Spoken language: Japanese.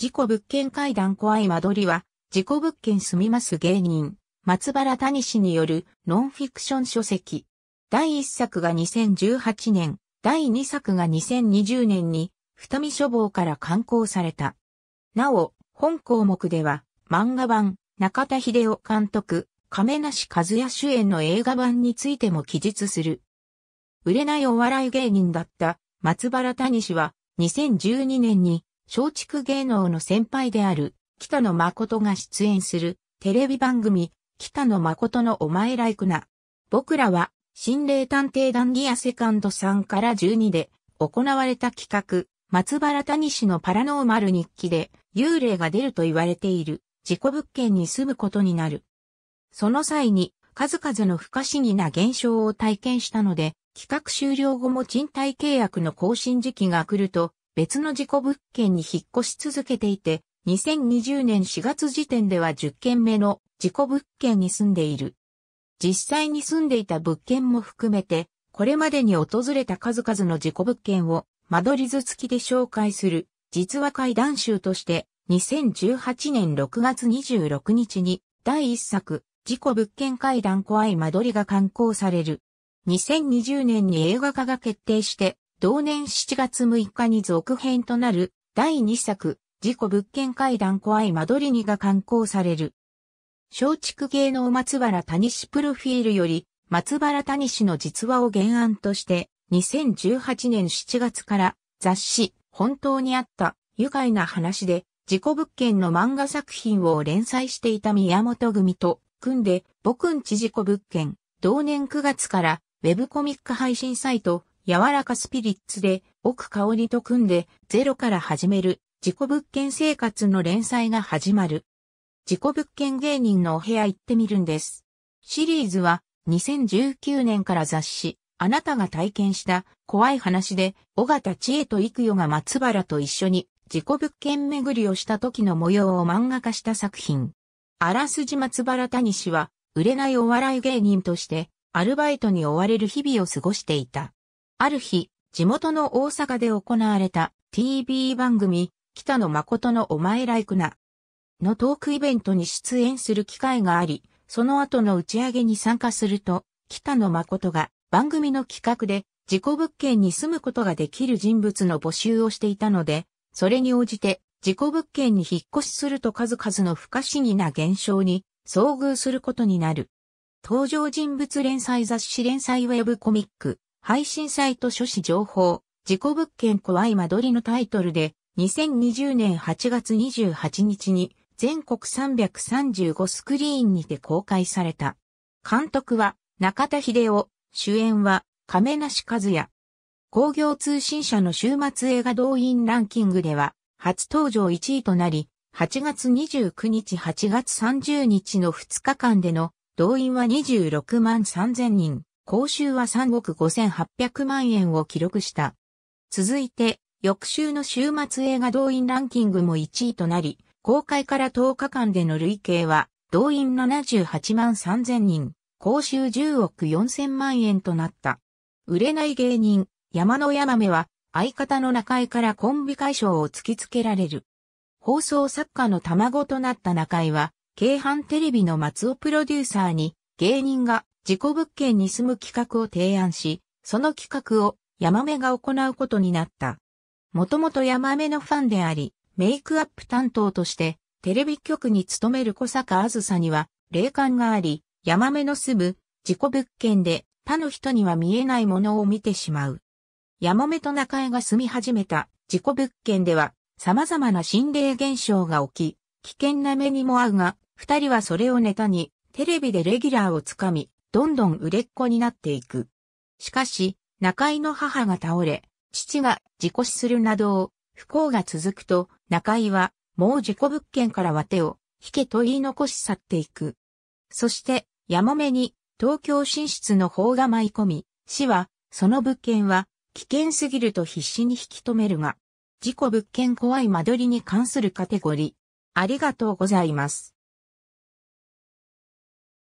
事故物件階段怖い間取りは、事故物件住みます芸人、松原谷氏によるノンフィクション書籍。第1作が2018年、第2作が2020年に、二見書房から刊行された。なお、本項目では、漫画版、中田秀夫監督、亀梨和也主演の映画版についても記述する。売れないお笑い芸人だった松原谷氏は2012年に松竹芸能の先輩である北野誠が出演するテレビ番組北野誠のお前ライクな。僕らは心霊探偵団ギアセカンド3から12で行われた企画松原谷氏のパラノーマル日記で幽霊が出ると言われている事故物件に住むことになる。その際に数々の不可思議な現象を体験したので企画終了後も賃貸契約の更新時期が来ると別の事故物件に引っ越し続けていて、2020年4月時点では10件目の事故物件に住んでいる。実際に住んでいた物件も含めて、これまでに訪れた数々の事故物件を間取り図付きで紹介する実話怪談集として2018年6月26日に第1作事故物件会談怖い間取りが刊行される。2020年に映画化が決定して同年7月6日に続編となる第2作、事故物件階段怖い間取りにが刊行される。松竹芸能松原谷氏プロフィールより、松原谷氏の実話を原案として、2018年7月から雑誌、本当にあった愉快な話で、事故物件の漫画作品を連載していた宮本組と組んで、僕んち事故物件、同年9月からウェブコミック配信サイト、柔らかスピリッツで、奥香りと組んで、ゼロから始める、自己物件生活の連載が始まる。自己物件芸人のお部屋行ってみるんです。シリーズは、2019年から雑誌、あなたが体験した怖い話で、尾形千恵と幾代が松原と一緒に自己物件巡りをした時の模様を漫画化した作品。あらすじ松原谷氏は、売れないお笑い芸人として、アルバイトに追われる日々を過ごしていた。ある日、地元の大阪で行われた TV 番組、北野誠のお前ライクな、のトークイベントに出演する機会があり、その後の打ち上げに参加すると、北野誠が番組の企画で自己物件に住むことができる人物の募集をしていたので、それに応じて自己物件に引っ越しすると数々の不可思議な現象に遭遇することになる。登場人物連載雑誌連載ウェブコミック、配信サイト書誌情報、事故物件怖い間取りのタイトルで、2020年8月28日に全国335スクリーンにて公開された。監督は中田秀夫、主演は亀梨和也。工業通信社の週末映画動員ランキングでは初登場1位となり、8月29日8月30日の2日間での動員は26万3000人。公衆は3億5800万円を記録した。続いて、翌週の週末映画動員ランキングも1位となり、公開から10日間での累計は、動員78万3000人、公衆10億4000万円となった。売れない芸人、山野山目は、相方の中井からコンビ解消を突きつけられる。放送作家の卵となった中井は、京阪テレビの松尾プロデューサーに、芸人が事故物件に住む企画を提案し、その企画をヤマメが行うことになった。もともとヤマメのファンであり、メイクアップ担当として、テレビ局に勤める小坂あずさには、霊感があり、ヤマメの住む、事故物件で、他の人には見えないものを見てしまう。ヤマメと中江が住み始めた、事故物件では、様々な心霊現象が起き、危険な目にも合うが、二人はそれをネタに、テレビでレギュラーをつかみ、どんどん売れっ子になっていく。しかし、中井の母が倒れ、父が事故死するなど、を不幸が続くと、中井は、もう事故物件からは手を、引けと言い残し去っていく。そして、やもめに、東京進出の方が舞い込み、市は、その物件は、危険すぎると必死に引き止めるが、事故物件怖い間取りに関するカテゴリー。ありがとうございます。